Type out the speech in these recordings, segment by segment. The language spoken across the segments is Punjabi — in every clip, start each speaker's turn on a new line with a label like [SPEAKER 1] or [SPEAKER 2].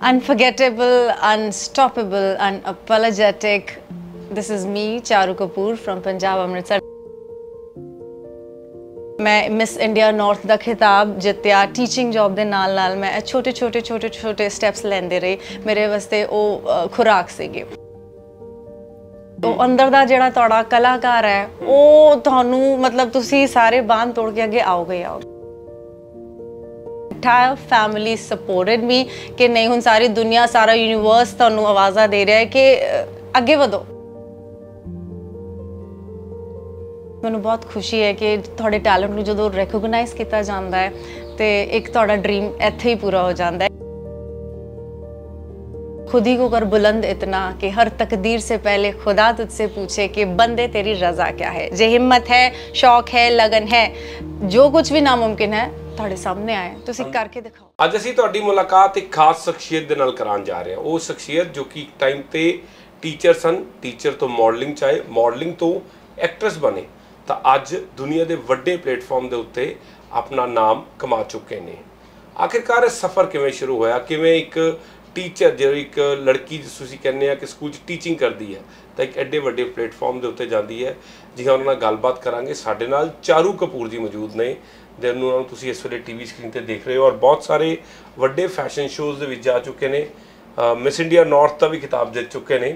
[SPEAKER 1] Unforgettable, unstoppable, unapologetic. This is me, Charu Kapoor from Punjab, Amritsar. ਮੈਂ ਮਿਸ ਇੰਡੀਆ ਨਾਰਥ ਦਾ ਖਿਤਾਬ ਜਿੱਤਿਆ ਟੀਚਿੰਗ ਜੌਬ ਦੇ ਨਾਲ ਨਾਲ ਮੈਂ ਛੋਟੇ ਛੋਟੇ ਛੋਟੇ ਛੋਟੇ ਸਟੈਪਸ ਲੈਂਦੇ ਰਹੇ ਮੇਰੇ ਵਾਸਤੇ ਉਹ ਖੁਰਾਕ ਸੀਗੇ ਉਹ ਅੰਦਰ ਦਾ ਜਿਹੜਾ ਤੁਹਾਡਾ ਕਲਾਕਾਰ ਹੈ ਉਹ ਤੁਹਾਨੂੰ ਮਤਲਬ ਤੁਸੀਂ ਸਾਰੇ ਬਾਂਹ ਤੋੜ ਕੇ ਅੱਗੇ ਆਓਗੇ ਆਓ ਐਂਟਾਇਰ ਫੈਮਿਲੀ ਸਪੋਰਟਡ ਮੀ ਕਿ ਨਹੀਂ ਹੁਣ ਸਾਰੀ ਦੁਨੀਆ ਸਾਰਾ ਯੂਨੀਵਰਸ ਤੁਹਾਨੂੰ ਆਵਾਜ਼ਾਂ ਦੇ ਰਿਹਾ ਹੈ ਕਿ ਅੱਗੇ ਵਧੋ ਮੈਨੂੰ ਬਹੁਤ ਖੁਸ਼ੀ ਹੈ ਕਿ ਤੁਹਾਡੇ ਟੈਲੈਂਟ ਨੂੰ ਜਦੋਂ ਰੈਕੋਗਨਾਈਜ਼ ਕੀਤਾ ਜਾਂਦਾ ਹੈ ਤੇ ਇੱਕ ਤੁਹਾਡਾ ਡ੍ਰੀਮ ਇੱਥੇ ਹੀ ਪੂਰਾ ਹੋ ਜਾਂਦਾ ਹੈ खुद ही ਕਰ कर ਇਤਨਾ ਕਿ ਹਰ ਤਕਦੀਰ ਸੇ ਪਹਿਲੇ ਖੁਦਾ खुदा ਪੁੱਛੇ ਕਿ ਬੰਦੇ ਤੇਰੀ ਰਜ਼ਾ ਕੀ ਹੈ ਜੇ ਹਿੰਮਤ ਹੈ ਸ਼ੌਕ ਹੈ ਲਗਨ ਹੈ ਜੋ ਕੁਝ ਵੀ ਨਾ ਮੁਮਕਿਨ ਹੈ ਤੁਹਾਡੇ ਸਾਹਮਣੇ ਆਇਆ ਤੁਸੀਂ ਕਰਕੇ ਦਿਖਾਓ
[SPEAKER 2] ਅੱਜ ਅਸੀਂ ਤੁਹਾਡੀ ਮੁਲਾਕਾਤ ਇੱਕ ਖਾਸ ਸ਼ਖਸੀਅਤ ਦੇ ਨਾਲ ਕਰਾਉਣ ਜਾ ਰਹੇ ਹਾਂ ਉਹ ਸ਼ਖਸੀਅਤ ਜੋ ਕਿ ਇੱਕ ਟਾਈਮ ਤੇ ਟੀਚਰ ਸਨ ਟੀਚਰ ਤੋਂ ਮਾਡਲਿੰਗ ਚ ਆਏ ਮਾਡਲਿੰਗ ਤੋਂ ਐਕਟਰਸ ਬਣੇ ਤਾਂ ਅੱਜ ਦੁਨੀਆ ਦੇ ਵੱਡੇ ਪਲੇਟਫਾਰਮ ਦੇ ਉੱਤੇ ਆਪਣਾ ਨਾਮ ਕਮਾ ਚੁੱਕੇ ਨੇ ਆਖਿਰਕਾਰ ਇਹ ਸਫ਼ਰ ਕਿਵੇਂ ਸ਼ੁਰੂ ਹੋਇਆ ਕਿਵੇਂ ਇੱਕ ਟੀਚਰ ਜਿਹੜੀ ਇੱਕ ਲੜਕੀ ਜਿਸ ਤੁਸੀਂ ਕਹਿੰਦੇ ਆ ਕਿ ਸਕੂਲ 'ਚ ਟੀਚਿੰਗ ਕਰਦੀ ਹੈ ਤਾਂ ਇੱਕ ਐਡੇ ਵੱਡੇ ਪਲੇਟਫਾਰਮ ਦੇ ਉੱਤੇ ਜਾਂਦੀ ਹੈ ਜਿਹਾਂ ਉਹਨਾਂ ਨਾਲ ਗੱਲਬਾਤ ਕਰਾਂਗੇ ਸਾਡੇ ਨਾਲ ਚਾਰੂ ਕਪੂਰ ਜੀ ਮੌਜੂਦ ਨੇ ਜਿਹਨਾਂ ਨੂੰ ਤੁਸੀਂ ਇਸ ਵੇਲੇ ਟੀਵੀ ਸਕਰੀਨ ਤੇ ਦੇਖ ਰਹੇ ਹੋ ਔਰ ਬਹੁਤ ਸਾਰੇ ਵੱਡੇ ਫੈਸ਼ਨ ਸ਼ੋਜ਼ ਦੇ ਵਿੱਚ ਜਾ ਚੁੱਕੇ ਨੇ ਮਿਸ ਇੰਡੀਆ ਨਾਰਥ ਦਾ ਵੀ ਖਿਤਾਬ ਜਿੱਤ ਚੁੱਕੇ ਨੇ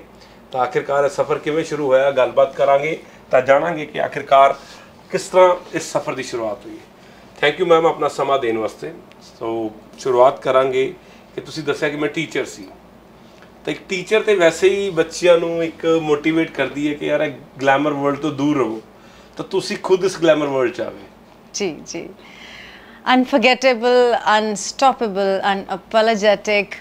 [SPEAKER 2] ਤਾਂ ਆਖਿਰਕਾਰ ਇਹ ਸਫ਼ਰ ਕਿਵੇਂ ਸ਼ੁਰੂ ਹੋਇਆ ਗੱਲਬਾਤ ਕਰਾਂਗੇ ਤਾਂ ਜਾਣਾਂਗੇ ਕਿ ਆਖਿਰਕਾਰ ਕਿਸ ਤਰ੍ਹਾਂ ਇਸ ਸਫ਼ਰ ਦੀ ਸ਼ੁਰੂਆਤ ਹੋਈ ਥੈਂਕ ਯੂ ਮੈਮ ਆਪਣਾ ਸਮਾਂ ਦੇਣ ਵਾਸਤੇ ਸੋ ਸ਼ੁਰੂਆਤ ਕਰਾਂਗੇ ਕਿ ਤੁਸੀਂ ਦੱਸਿਆ ਕਿ ਮੈਂ ਟੀਚਰ ਸੀ ਤਾਂ ਇੱਕ ਟੀਚਰ ਤੇ ਵੈਸੇ ਹੀ ਬੱਚਿਆਂ ਨੂੰ ਇੱਕ ਮੋਟੀਵੇਟ ਕਰਦੀ ਹੈ ਕਿ ਯਾਰ ਇਹ ਗਲੈਮਰ ਵਰਲਡ ਤੋਂ ਦੂਰ ਰਹੋ ਤਾਂ ਤੁਸੀਂ ਖੁਦ ਇਸ ਗਲੈਮਰ ਵਰਲਡ ਚ ਆਵੇ
[SPEAKER 1] जी जी unforgettable, unstoppable, unapologetic.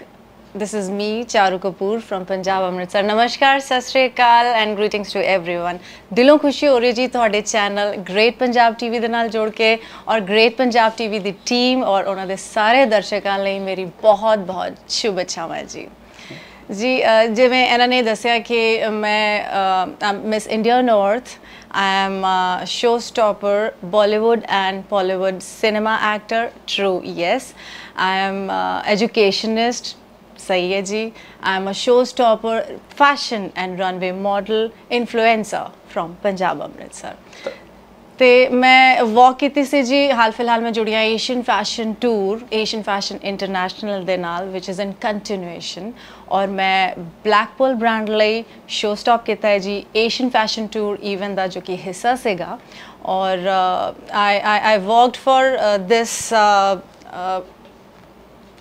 [SPEAKER 1] This is me, Charu Kapoor from Punjab Amritsar. Namaskar, Sasrikal and greetings to everyone. ਦਿਲੋਂ ਖੁਸ਼ੀ ਹੋ ਰਹੀ ਜੀ ਤੁਹਾਡੇ ਚੈਨਲ ਗ੍ਰੇਟ ਪੰਜਾਬ ਟੀਵੀ ਦੇ ਨਾਲ ਜੋੜ ਕੇ ਔਰ ਗ੍ਰੇਟ ਪੰਜਾਬ ਟੀਵੀ ਦੀ ਟੀਮ ਔਰ ਉਹਨਾਂ ਦੇ ਸਾਰੇ ਦਰਸ਼ਕਾਂ ਲਈ ਮੇਰੀ ਬਹੁਤ ਬਹੁਤ ਸ਼ੁਭ ਇੱਛਾਵਾਂ ਜੀ ਜੀ ਜਿਵੇਂ ਇਹਨਾਂ ਨੇ ਦੱਸਿਆ ਕਿ ਮੈਂ Miss India North I am showstopper Bollywood and Pollywood cinema actor true yes I am educationist ਸਹੀ ਹੈ ਜੀ I am a showstopper fashion and runway model influencer from Punjab Amritsar ਤੇ ਮੈਂ ਵਾਕ ਕੀਤੀ ਸੀ ਜੀ ਹਾਲ ਫਿਲਹਾਲ ਮੈਂ ਜੁੜੀ ਆ Asian fashion tour Asian fashion international ਦੇ ਨਾਲ ਵਿਚ ਇਜ਼ ਇਨ ਕੰਟੀਨਿਊਏਸ਼ਨ ਔਰ ਮੈਂ ਬਲੈਕਪੂਲ ਬ੍ਰਾਂਡ ਲਈ ਸ਼ੋ ਸਟਾਪ ਕੀਤਾ ਹੈ ਜੀ ਏਸ਼ੀਅਨ ਫੈਸ਼ਨ ਟੂਰ ਇਵਨ ਦਾ ਜੋ ਕਿ ਹਿੱਸਾ ਸੀਗਾ ਔਰ I I worked for this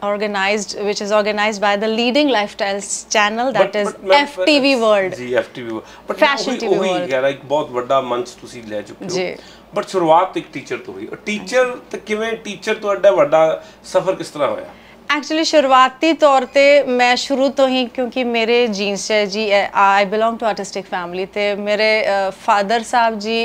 [SPEAKER 1] organized, which is organized by the leading lifestyles channel that but, is but, but, FTV World.
[SPEAKER 2] ji FTV World. But Fashion TV World. ਉਹੀ ਹੈ ਇੱਕ ਬਹੁਤ ਵੱਡਾ ਮੰਚ ਤੁਸੀਂ ਲੈ ਚੁੱਕੇ ਹੋ। ਜੀ। ਬਟ ਸ਼ੁਰੂਆਤ ਇੱਕ ਟੀਚਰ ਤੋਂ ਹੋਈ। ਟੀਚਰ ਤੇ ਕਿਵੇਂ ਟੀਚਰ ਤੁਹਾਡਾ ਵੱਡਾ ਸਫ਼ਰ ਕਿਸ ਤਰ੍ਹਾਂ ਹੋਇਆ?
[SPEAKER 1] ਐਕਚੁਅਲੀ ਸ਼ੁਰੂਆਤੀ ਤੌਰ ਤੇ ਮੈਂ ਸ਼ੁਰੂ ਤੋਂ ਹੀ ਕਿਉਂਕਿ ਮੇਰੇ ਜੀਨਸ ਹੈ ਜੀ I belong to artistic family ਤੇ ਮੇਰੇ ਫਾਦਰ ਸਾਹਿਬ ਜੀ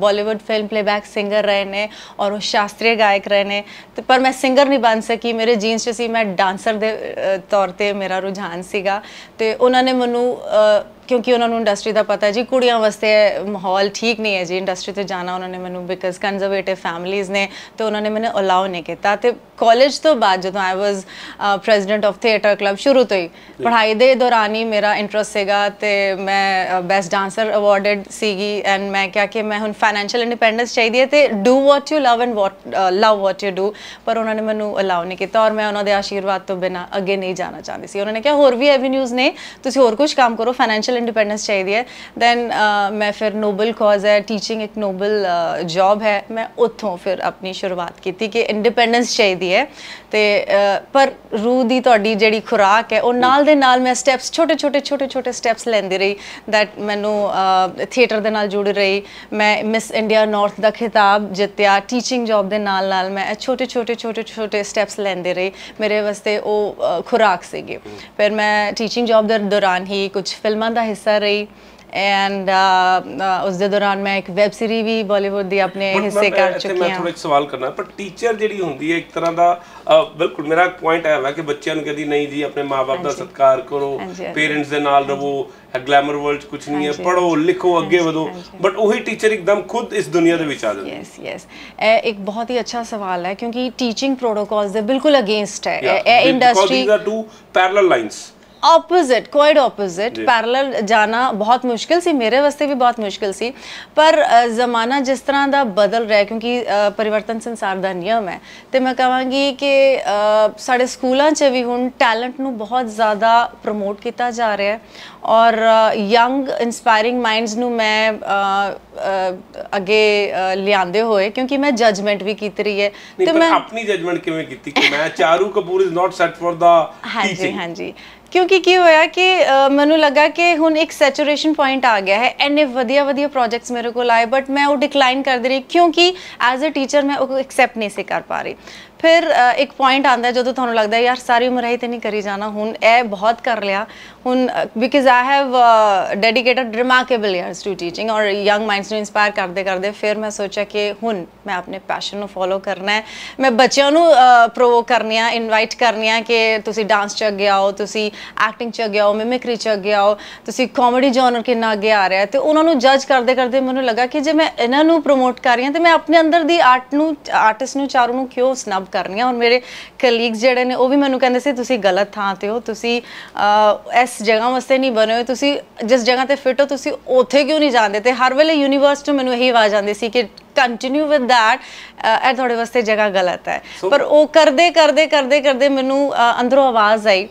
[SPEAKER 1] ਬਾਲੀਵੁੱਡ ਫਿਲਮ ਪਲੇਬੈਕ ਸਿੰਗਰ ਰਹੇ ਨੇ ਔਰ ਉਹ ਸ਼ਾਸਤਰੀ ਗਾਇਕ ਰਹੇ ਨੇ ਤੇ ਪਰ ਮੈਂ ਸਿੰਗਰ ਨਹੀਂ ਬਣ ਸਕੀ ਮੇਰੇ ਜੀਨਸ ਚ ਸੀ ਮੈਂ ਡਾਂਸਰ ਦੇ ਤੌਰ ਤੇ ਮੇਰਾ ਰੁਝਾਨ ਸੀਗਾ ਤੇ ਉਹਨਾਂ ਨੇ ਮੈਨੂੰ ਕਿਉਂਕਿ ਉਹਨਾਂ ਨੂੰ ਇੰਡਸਟਰੀ ਦਾ ਪਤਾ ਜੀ ਕੁੜੀਆਂ ਵਾਸਤੇ ਮਾਹੌਲ ਠੀਕ ਨਹੀਂ ਹੈ ਜੀ ਇੰਡਸਟਰੀ ਤੇ ਜਾਣਾ ਉਹਨਾਂ ਨੇ ਮੈਨੂੰ ਬਿਕਾਜ਼ ਕੰਜ਼ਰਵੇਟਿਵ ਫੈਮਿਲੀਜ਼ ਨੇ ਤੇ ਉਹਨਾਂ ਨੇ ਮੈਨੂੰ ਅਲਾਉ ਨਹੀਂ ਕੀਤਾ ਤੇ ਕਾਲਜ ਤੋਂ ਬਾਅਦ ਜਦੋਂ I was president of theatre club ਸ਼ੁਰੂ ਤੋਂ ਹੀ ਪੜ੍ਹਾਈ ਦੇ ਦੌਰਾਨ ਹੀ ਮੇਰਾ ਇੰਟਰਸਟ ਸੀਗਾ ਤੇ ਮੈਂ ਬੈਸਟ ਡਾਂਸਰ ਅਵਾਰਡਡ ਸੀਗੀ ਐਂਡ ਮੈਂ ਕਿਹਾ ਕਿ ਮੈਂ ਹੁਣ ਫਾਈਨੈਂਸ਼ੀਅਲ ਇੰਡੀਪੈਂਡੈਂਸ ਚਾਹੀਦੀ ਹੈ ਤੇ do what you love and what love what you do ਪਰ ਉਹਨਾਂ ਨੇ ਮੈਨੂੰ ਅਲਾਉ ਨਹੀਂ ਕੀਤਾ ਔਰ ਮੈਂ ਉਹਨਾਂ ਦੇ ਆਸ਼ੀਰਵਾਦ ਤੋਂ ਬਿਨਾ ਅੱਗੇ ਨਹੀਂ ਜਾਣਾ ਚਾਹੁੰਦੀ ਸੀ ਉਹਨਾਂ ਨੇ ਕਿਹਾ ਹੋਰ ਵੀ ਐਵੇਨਿਊਜ਼ ਨੇ ਤੁਸੀਂ ਹੋਰ ਕੁਝ ਕੰਮ ਕਰੋ ਫਾਈਨੈਂਸ਼ੀਅਲ ਫਾਈਨੈਂਸ਼ੀਅਲ ਇੰਡੀਪੈਂਡੈਂਸ ਚਾਹੀਦੀ ਹੈ ਦੈਨ uh, ਮੈਂ ਫਿਰ ਨੋਬਲ ਕਾਜ਼ ਹੈ ਟੀਚਿੰਗ ਇੱਕ ਨੋਬਲ ਜੌਬ uh, ਹੈ ਮੈਂ ਉੱਥੋਂ ਫਿਰ ਆਪਣੀ ਸ਼ੁਰੂਆਤ ਕੀਤੀ ਕਿ ਇੰਡੀਪੈਂਡੈਂਸ ਚਾਹੀਦੀ ਹੈ ਤੇ uh, ਪਰ ਰੂਹ ਦੀ ਤੁਹਾਡੀ ਜਿਹੜੀ ਖੁਰਾਕ ਹੈ ਉਹ ਨਾਲ ਦੇ ਨਾਲ ਮੈਂ ਸਟੈਪਸ ਛੋਟੇ ਛੋਟੇ ਛੋਟੇ ਛੋਟੇ ਸਟੈਪਸ ਲੈਂਦੀ ਰਹੀ ਦੈਟ ਮੈਨੂੰ ਥੀਏਟਰ ਦੇ ਨਾਲ ਜੁੜ ਰਹੀ ਮੈਂ ਮਿਸ ਇੰਡੀਆ ਨਾਰਥ ਦਾ ਖਿਤਾਬ ਜਿੱਤਿਆ ਟੀਚਿੰਗ ਜੌਬ ਦੇ ਨਾਲ ਨਾਲ ਮੈਂ ਛੋਟੇ ਛੋਟੇ ਛੋਟੇ ਛੋਟੇ ਸਟੈਪਸ ਲੈਂਦੀ ਰਹੀ ਮੇਰੇ ਵਾਸਤੇ ਉਹ ਖੁਰਾਕ ਸੀਗੀ ਫਿਰ ਮੈਂ ਟੀਚਿੰਗ ਜੌਬ ਦੇ ਦੌਰਾਨ ਹੀ ਕੁਝ ਫਿਲਮਾਂ ਦਾ ਹਿੱਸਾ ਰਹੀ ਐਂਡ ਉਸ ਦੇ ਦੌਰਾਨ ਮੈਂ ਇੱਕ ਵੈਬ ਸੀਰੀ ਵੀ ਬਾਲੀਵੁੱਡ ਦੀ ਆਪਣੇ ਹਿੱਸੇ ਕਰ ਚੁੱਕੀ ਹਾਂ ਮੈਂ ਤੁਹਾਨੂੰ
[SPEAKER 2] ਇੱਕ ਸਵਾਲ ਕਰਨਾ ਪਰ ਟੀਚਰ ਜਿਹੜੀ ਹੁੰਦੀ ਹੈ ਇੱਕ ਤਰ੍ਹਾਂ ਦਾ ਬਿਲਕੁਲ ਮੇਰਾ ਪੁਆਇੰਟ ਆਇਆ ਹੈ ਕਿ ਬੱਚਿਆਂ ਨੂੰ ਕਦੀ ਨਹੀਂ ਜੀ ਆਪਣੇ ਮਾਪੇ ਦਾ ਸਤਿਕਾਰ ਕਰੋ ਪੇਰੈਂਟਸ ਦੇ ਨਾਲ ਰਹੋ ਗਲੈਮਰ ਵਰਲਡ ਕੁਝ ਨਹੀਂ ਹੈ ਪੜੋ ਲਿਖੋ ਅੱਗੇ ਵਧੋ ਬਟ ਉਹੀ ਟੀਚਰ ਇੱਕਦਮ ਖੁਦ ਇਸ ਦੁਨੀਆ ਦੇ ਵਿੱਚ ਆ ਜਾਂਦਾ ਯੈਸ
[SPEAKER 1] ਯੈਸ ਇਹ ਇੱਕ ਬਹੁਤ ਹੀ ਅੱਛਾ ਸਵਾਲ ਹੈ ਕਿਉਂਕਿ ਟੀਚਿੰਗ ਪ੍ਰੋਟੋਕਾਲਸ ਦੇ ਬਿਲਕੁਲ ਅਗੇਂਸਟ ਹੈ ਇਹ ਇੰਡਸਟਰੀ ਦਾ
[SPEAKER 2] two parallel lines
[SPEAKER 1] opposite quite opposite parallel ਜਾਣਾ ਬਹੁਤ ਮੁਸ਼ਕਿਲ ਸੀ ਮੇਰੇ ਵਾਸਤੇ ਵੀ ਬਹੁਤ ਮੁਸ਼ਕਿਲ ਸੀ ਪਰ ਜ਼ਮਾਨਾ ਜਿਸ ਤਰ੍ਹਾਂ ਦਾ ਬਦਲ ਰਿਹਾ ਕਿਉਂਕਿ ਪਰਿਵਰਤਨ ਸੰਸਾਰ ਦਾ ਨਿਯਮ ਹੈ ਤੇ ਮੈਂ ਕਹਾਂਗੀ ਕਿ ਸਾਡੇ ਸਕੂਲਾਂ 'ਚ ਵੀ ਹੁਣ ਟੈਲੈਂਟ ਨੂੰ ਬਹੁਤ ਜ਼ਿਆਦਾ ਪ੍ਰਮੋਟ ਕੀਤਾ ਜਾ ਰਿਹਾ ਹੈ ਔਰ ਯੰਗ ਇਨਸਪਾਇਰਿੰਗ ਮਾਈਂਡਸ ਨੂੰ ਮੈਂ ਅੱਗੇ ਲਿਆਂਦੇ ਹੋਏ ਕਿਉਂਕਿ ਮੈਂ ਜਜਮੈਂਟ ਵੀ ਕੀਤੀ ਰਹੀ ਹੈ
[SPEAKER 2] ਤੇ ਮੈਂ ਆਪਣੀ ਜਜਮੈਂਟ ਕਿਵੇਂ ਕੀਤੀ ਕਿ ਮੈਂ Charu Kapoor is not set for the teaching ਹਾਂਜੀ ਹਾਂਜੀ
[SPEAKER 1] क्योंकि की होया कि मैं लगा कि हूँ एक सैचुरेशन पॉइंट आ गया है इन्ने वी वी प्रोजेक्ट्स मेरे को आए बट मैं वो डिक्लाइन कर दे रही क्योंकि एज अ टीचर मैं एक्सैप्ट नहीं कर पा रही ਫਿਰ ਇੱਕ ਪੁਆਇੰਟ ਆਂਦਾ ਜਦੋਂ ਤੁਹਾਨੂੰ ਲੱਗਦਾ ਯਾਰ ਸਾਰੀ ਉਮਰ ਇਹ ਤੇ ਨਹੀਂ ਕਰੀ ਜਾਣਾ ਹੁਣ ਇਹ ਬਹੁਤ ਕਰ ਲਿਆ ਹੁਣ because I have dedicated remarkable years to teaching ਔਰ ਯੰਗ ਮਾਈਂਡਸ ਨੂੰ ਇਨਸਪਾਇਰ ਕਰਦੇ ਕਰਦੇ ਫਿਰ ਮੈਂ ਸੋਚਿਆ ਕਿ ਹੁਣ ਮੈਂ ਆਪਣੇ ਪੈਸ਼ਨ ਨੂੰ ਫੋਲੋ ਕਰਨਾ ਹੈ ਮੈਂ ਬੱਚਿਆਂ ਨੂੰ ਪ੍ਰੋਵੋਕ ਕਰਨੀ ਆ ਇਨਵਾਈਟ ਕਰਨੀ ਆ ਕਿ ਤੁਸੀਂ ਡਾਂਸ ਚ ਅੱਗੇ ਆਓ ਤੁਸੀਂ ਐਕਟਿੰਗ ਚ ਅੱਗੇ ਆਓ ਮਿਮਿਕਰੀ ਚ ਅੱਗੇ ਆਓ ਤੁਸੀਂ ਕਾਮੇਡੀ ਜਨਰ ਕਿੰਨਾ ਅੱਗੇ ਆ ਰਿਹਾ ਤੇ ਉਹਨਾਂ ਨੂੰ ਜੱਜ ਕਰਦੇ ਕਰਦੇ ਮੈਨੂੰ ਲੱਗਾ ਕਿ ਜੇ ਮੈਂ ਇਹਨਾਂ ਨੂੰ ਪ੍ਰੋਮੋਟ ਕਰ ਰਹੀ ਹਾਂ ਤੇ ਮੈਂ ਆਪਣੇ ਅੰਦਰ ਦੀ ਆਰਟ ਨੂੰ ਆਰਟਿਸਟ ਨੂੰ ਚਾਰੂ ਨੂੰ ਕਿਉਂ ਸਨਬ ਕਰਨੀ ਆ ਔਰ ਮੇਰੇ ਕਲੀਗਸ ਜਿਹੜੇ ਨੇ ਉਹ ਵੀ ਮੈਨੂੰ ਕਹਿੰਦੇ ਸੀ ਤੁਸੀਂ ਗਲਤ ਥਾਂ ਤੇ ਹੋ ਤੁਸੀਂ ਇਸ ਜਗ੍ਹਾ ਵਾਸਤੇ ਨਹੀਂ ਬਣੇ ਹੋ ਤੁਸੀਂ ਜਿਸ ਜਗ੍ਹਾ ਤੇ ਫਿੱਟ ਹੋ ਤੁਸੀਂ ਉੱਥੇ ਕਿਉਂ ਨਹੀਂ ਜਾਂਦੇ ਤੇ ਹਰ ਵੇਲੇ ਯੂਨੀਵਰਸ ਤੋਂ ਮੈਨੂੰ ਇਹੀ ਆਵਾਜ਼ ਆਉਂਦੀ ਸੀ ਕਿ ਕੰਟੀਨਿਊ ਵਿਦ ਥੈਟ ਇਹ ਤੁਹਾਡੇ ਵਾਸਤੇ ਜਗ੍ਹਾ ਗਲਤ ਹੈ ਪਰ ਉਹ ਕਰਦੇ ਕਰਦੇ ਕਰਦੇ ਕਰਦੇ ਮੈਨੂੰ ਅੰਦਰੋਂ ਆਵਾਜ਼ ਆਈ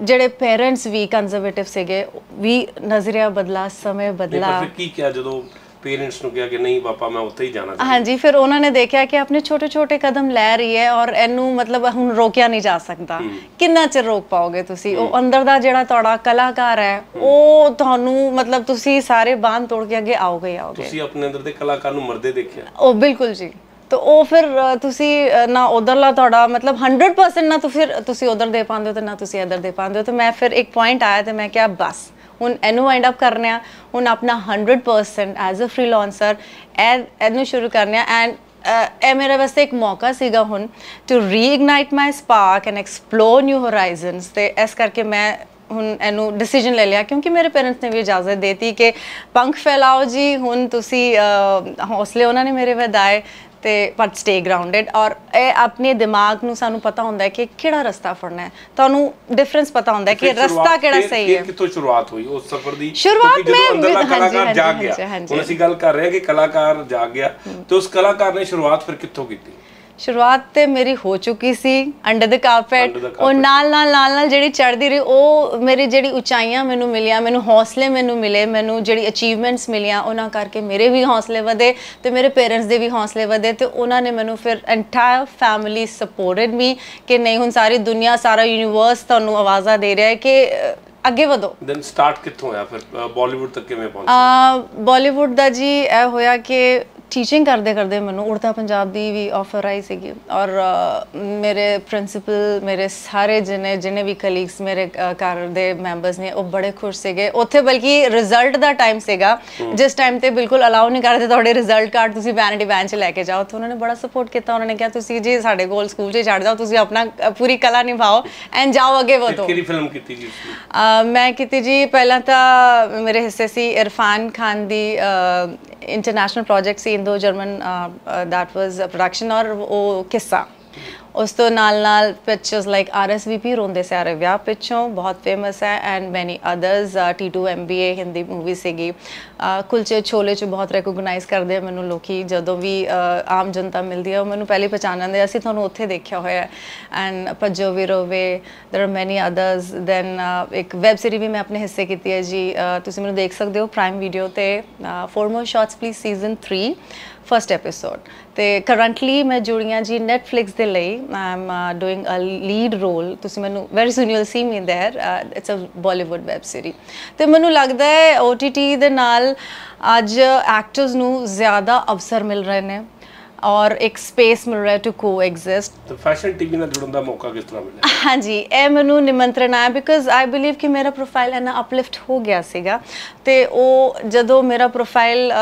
[SPEAKER 1] ਜਿਹੜੇ ਪੇਰੈਂਟਸ ਵੀ ਕੰਜ਼ਰਵੇਟਿਵ ਸੀਗੇ ਵੀ ਨਜ਼ਰੀਆ ਬਦਲਾ ਸਮੇਂ ਬਦਲਾ ਫਿਰ
[SPEAKER 2] ਕੀ ਕਿਹਾ ਜਦੋਂ ਪੇਰੈਂਟਸ ਨੂੰ ਕਿਹਾ ਕਿ ਨਹੀਂ ਪਾਪਾ ਮੈਂ ਉੱਥੇ ਹੀ ਜਾਣਾ ਹਾਂਜੀ ਫਿਰ
[SPEAKER 1] ਉਹਨਾਂ ਨੇ ਦੇਖਿਆ ਕਿ ਆਪਣੇ ਛੋਟੇ ਛੋਟੇ ਕਦਮ ਲੈ ਰਹੀ ਹੈ ਔਰ ਇਹਨੂੰ ਮਤਲਬ ਹੁਣ ਰੋਕਿਆ ਨਹੀਂ ਜਾ ਸਕਦਾ ਕਿੰਨਾ ਚਿਰ ਰੋਕ ਪਾਓਗੇ ਤੁਸੀਂ ਉਹ ਅੰਦਰ ਦਾ ਜਿਹੜਾ ਤੁਹਾਡਾ ਕਲਾਕਾਰ ਹੈ ਉਹ ਤੁਹਾਨੂੰ ਮਤਲਬ ਤੁਸੀਂ ਸਾਰੇ ਬਾਂਹ ਤੋੜ ਕੇ ਅੱਗੇ ਆਓਗੇ ਆਓਗੇ ਤੁਸੀਂ
[SPEAKER 2] ਆਪਣੇ ਅੰਦਰ ਦੇ ਕਲਾਕਾਰ ਨੂੰ ਮਰਦੇ ਦੇਖਿਆ
[SPEAKER 1] ਉਹ ਬਿਲਕੁਲ ਜੀ ਤੋ ਉਹ ਫਿਰ ਤੁਸੀਂ ਨਾ ਉਧਰਲਾ ਤੁਹਾਡਾ ਮਤਲਬ 100% ਨਾ ਤੋ ਫਿਰ ਤੁਸੀਂ ਉਧਰ ਦੇ ਪਾਉਂਦੇ ਹੋ ਤੇ ਨਾ ਤੁਸੀਂ ਇਧਰ ਦੇ ਪਾਉਂਦੇ ਹੋ ਤੇ ਮੈਂ ਫਿਰ ਇੱਕ ਪੁਆਇੰਟ ਆਇਆ ਤੇ ਮੈਂ ਕਿਹਾ ਬਸ ਹੁਣ ਇਹਨੂੰ ਵਾਈਂਡ ਅਪ ਕਰਨੇ ਆ ਹੁਣ ਆਪਣਾ 100% ਐਜ਼ ਅ ਫ੍ਰੀਲਾਂਸਰ ਇਹਨੂੰ ਸ਼ੁਰੂ ਕਰਨੇ ਆ ਐਂਡ ਇਹ ਮੇਰੇ ਵਾਸਤੇ ਇੱਕ ਮੌਕਾ ਸੀਗਾ ਹੁਣ to reignite my spark and explore new horizons ਤੇ ਇਸ ਕਰਕੇ ਮੈਂ ਹੁਣ ਇਹਨੂੰ ਡਿਸੀਜਨ ਲੈ ਲਿਆ ਕਿਉਂਕਿ ਮੇਰੇ ਪੇਰੈਂਟਸ ਨੇ ਵੀ ਇਜਾਜ਼ਤ ਦਿੱਤੀ ਕਿ ਪੰਖ ਫੈਲਾਓ ਜੀ ਹੁਣ ਤੁਸੀਂ ਹੌਸਲੇ ਉਹਨਾਂ ਨੇ ਮੇਰੇ ਵਧਾਏ ਤੇ ਬਟ ਸਟੇ ਗਰਾਊਂਡਡ ਔਰ ਇਹ ਆਪਣੇ ਦਿਮਾਗ ਨੂੰ ਸਾਨੂੰ ਪਤਾ ਹੁੰਦਾ ਹੈ ਕਿ ਕਿਹੜਾ ਰਸਤਾ ਫੜਨਾ ਹੈ ਤੁਹਾਨੂੰ ਡਿਫਰੈਂਸ ਪਤਾ ਹੁੰਦਾ ਹੈ ਕਿ ਰਸਤਾ ਕਿਹੜਾ ਸਹੀ ਹੈ
[SPEAKER 2] ਕਿੱਥੋਂ ਸ਼ੁਰੂਆਤ ਹੋਈ ਉਸ ਸਫ਼ਰ ਦੀ ਸ਼ੁਰੂਆਤ ਮੈਂ ਵਿਦ ਹਾਂਜੀ ਜਾਗ ਗਿਆ ਹੁਣ ਅਸੀਂ ਗੱਲ ਕਰ ਰਹੇ ਹਾਂ ਕਿ ਕਲਾਕਾਰ ਜਾਗ ਗਿਆ ਤੇ ਉਸ ਕਲਾਕਾਰ ਨੇ ਸ਼ੁਰੂਆਤ ਫਿਰ ਕਿੱਥੋਂ ਕੀਤੀ
[SPEAKER 1] ਸ਼ੁਰੂਆਤ ਤੇ ਮੇਰੀ ਹੋ ਚੁੱਕੀ ਸੀ ਅੰਡਰ ਦ ਕਾਰਪੈਟ ਉਹ ਨਾਲ ਨਾਲ ਨਾਲ ਨਾਲ ਜਿਹੜੀ ਚੜਦੀ ਰਹੀ ਉਹ ਮੇਰੀ ਜਿਹੜੀ ਉਚਾਈਆਂ ਮੈਨੂੰ ਮਿਲੀਆਂ ਮੈਨੂੰ ਹੌਸਲੇ ਮੈਨੂੰ ਮਿਲੇ ਮੈਨੂੰ ਜਿਹੜੀ ਅਚੀਵਮੈਂਟਸ ਮਿਲੀਆਂ ਉਹਨਾਂ ਕਰਕੇ ਮੇਰੇ ਵੀ ਹੌਸਲੇ ਵਧੇ ਤੇ ਮੇਰੇ ਪੇਰੈਂਟਸ ਦੇ ਵੀ ਹੌਸਲੇ ਵਧੇ ਤੇ ਉਹਨਾਂ ਨੇ ਮੈਨੂੰ ਫਿਰ ਐਂਟਾਇਰ ਫੈਮਿਲੀ ਸਪੋਰਟਡ ਮੀ ਕਿ ਨਹੀਂ ਹੁਣ ਸਾਰੀ ਦੁਨੀਆ ਸਾਰਾ ਯੂਨੀਵਰਸ ਤੁਹਾਨੂੰ ਆਵਾਜ਼ਾਂ ਦੇ ਰਿਹਾ ਹੈ ਕਿ ਅੱਗੇ ਵਧੋ
[SPEAKER 2] ਦੈਨ ਸਟਾਰਟ ਕਿੱਥੋਂ ਆ ਫਿਰ ਬਾਲੀਵੁੱਡ ਤੱਕ ਕਿਵੇਂ ਪਹੁੰਚੇ
[SPEAKER 1] ਆ ਬਾਲੀਵੁੱਡ ਦਾ ਜੀ ਇਹ ਹੋਇਆ ਕਿ ਟੀਚਿੰਗ ਕਰਦੇ ਕਰਦੇ ਮੈਨੂੰ ਉੜਤਾ ਪੰਜਾਬ ਦੀ ਵੀ ਆਫਰ ਆਈ ਸੀਗੀ ਔਰ ਮੇਰੇ ਪ੍ਰਿੰਸੀਪਲ ਮੇਰੇ ਸਾਰੇ ਜਿਨੇ ਜਿਨੇ ਵੀ ਕਲੀਗਸ ਮੇਰੇ ਕਾਰ ਦੇ ਮੈਂਬਰਸ ਨੇ ਉਹ ਬੜੇ ਖੁਸ਼ ਸੀਗੇ ਉੱਥੇ ਬਲਕਿ ਰਿਜ਼ਲਟ ਦਾ ਟਾਈਮ ਸੀਗਾ ਜਿਸ ਟਾਈਮ ਤੇ ਬਿਲਕੁਲ ਅਲਾਉ ਨਹੀਂ ਕਰਦੇ ਤੁਹਾਡੇ ਰਿਜ਼ਲਟ ਕਾਰਡ ਤੁਸੀਂ ਵੈਨਿਟੀ ਵੈਨ 'ਚ ਲੈ ਕੇ ਜਾਓ ਤੇ ਉਹਨਾਂ ਨੇ ਬੜਾ ਸਪੋਰਟ ਕੀਤਾ ਉਹਨਾਂ ਨੇ ਕਿਹਾ ਤੁਸੀਂ ਜੀ ਸਾਡੇ ਗੋਲ ਸਕੂਲ 'ਚ ਛੱਡ ਜਾਓ ਤੁਸੀਂ ਆਪਣਾ ਪੂਰੀ ਕਲਾ ਨਿਭਾਓ ਐਂਡ ਜਾਓ ਅੱਗੇ ਵਧੋ ਕਿਹੜੀ ਫਿਲਮ ਕੀਤੀ ਜੀ ਮੈਂ ਕੀਤੀ ਜੀ ਪਹਿਲਾਂ ਤਾਂ ਮੇਰੇ ਹਿੱਸੇ ਸੀ ਇਰਫਾਨ ਖਾਨ ਦੀ ਇੰਟਰਨੈਸ਼ਨਲ ਪ੍ਰੋਜੈਕਟ ਸੀ Indo German that was production ਔਰ ਉਹ ਕਿੱਸਾ ਉਸ ਤੋਂ ਨਾਲ ਨਾਲ ਪਿਕਚਰਸ ਲਾਈਕ ਆਰਐਸਵੀਪੀ ਰੋਂਦੇ ਸਾਰੇ ਵਿਆਹ ਪਿੱਛੋਂ ਬਹੁਤ ਫੇਮਸ ਹੈ ਐਂਡ ਮੈਨੀ ਅਦਰਸ ਟੀ2 ਐਮਬੀਏ ਹਿੰਦੀ ਮੂਵੀ ਸੀਗੀ ਕੁਲਚੇ ਛੋਲੇ ਚ ਬਹੁਤ ਰੈਕੋਗਨਾਈਜ਼ ਕਰਦੇ ਮੈਨੂੰ ਲੋਕੀ ਜਦੋਂ ਵੀ ਆਮ ਜਨਤਾ ਮਿਲਦੀ ਹੈ ਉਹ ਮੈਨੂੰ ਪਹਿਲੇ ਪਛਾਣ ਲੈਂਦੇ ਅਸੀਂ ਤੁਹਾਨੂੰ ਉੱਥੇ ਦੇਖਿਆ ਹੋਇਆ ਐਂਡ ਪੱਜੋ ਵੀ ਰੋਵੇ there are many others then ਇੱਕ ਵੈਬ ਸੀਰੀ ਵੀ ਮੈਂ ਆਪਣੇ ਹਿੱਸੇ ਕੀਤੀ ਹੈ ਜੀ ਤੁਸੀਂ ਮੈਨੂੰ ਦੇਖ ਸਕਦੇ ਹੋ ਪ੍ਰਾਈਮ ਵੀਡੀਓ ਤੇ four more shorts please season 3 first episode ਤੇ ਕਰੰਟਲੀ ਮੈਂ ਜੁੜੀਆਂ ਜੀ Netflix ਦੇ ਲਈ I'm doing a lead role ਤੁਸੀਂ ਮੈਨੂੰ very soon you will see me there it's a Bollywood web series ਤੇ ਮੈਨੂੰ ਲੱਗਦਾ ਹੈ OTT ਦੇ ਨਾਲ ਅੱਜ ਐਕਟਰਸ ਨੂੰ ਜ਼ਿਆਦਾ ਅਵਸਰ ਮਿਲ ਰਹੇ ਨੇ ਔਰ ਇੱਕ ਸਪੇਸ ਮਿਲ ਰਿਹਾ ਟੂ ਕੋਐਗਜ਼ਿਸਟ
[SPEAKER 2] ਤਾਂ ਫੈਸ਼ਨ ਟੀਵੀ ਨਾਲ ਜੁੜਨ ਦਾ ਮੌਕਾ ਕਿਸ ਤਰ੍ਹਾਂ ਮਿਲਿਆ
[SPEAKER 1] ਹਾਂਜੀ ਇਹ ਮੈਨੂੰ ਨਿਮੰਤਰਣ ਆਇਆ ਬਿਕਾਜ਼ ਆਈ ਬਲੀਵ ਕਿ ਮੇਰਾ ਪ੍ਰੋਫਾਈਲ ਨਾ ਅਪਲਿਫਟ ਹੋ ਗਿਆ ਸੀਗਾ ਤੇ ਉਹ ਜਦੋਂ ਮੇਰਾ ਪ੍ਰੋਫਾਈਲ